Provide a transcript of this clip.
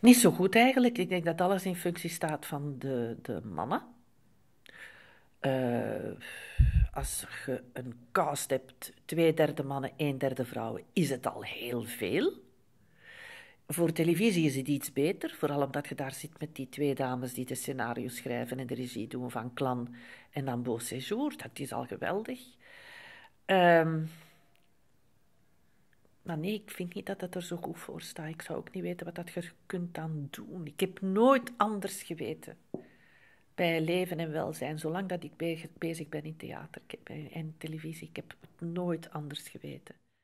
Niet zo goed eigenlijk. Ik denk dat alles in functie staat van de, de mannen. Eh, als je een cast hebt, twee derde mannen, een derde vrouwen, is het al heel veel. Voor televisie is het iets beter, vooral omdat je daar zit met die twee dames die de scenario's schrijven en de regie doen van Clan en dan Beau Séjour. Dat is al geweldig. Ehm maar nee, ik vind niet dat dat er zo goed voor staat. Ik zou ook niet weten wat dat je kunt dan doen. Ik heb nooit anders geweten bij leven en welzijn, zolang dat ik bezig ben in theater en televisie. Ik heb het nooit anders geweten.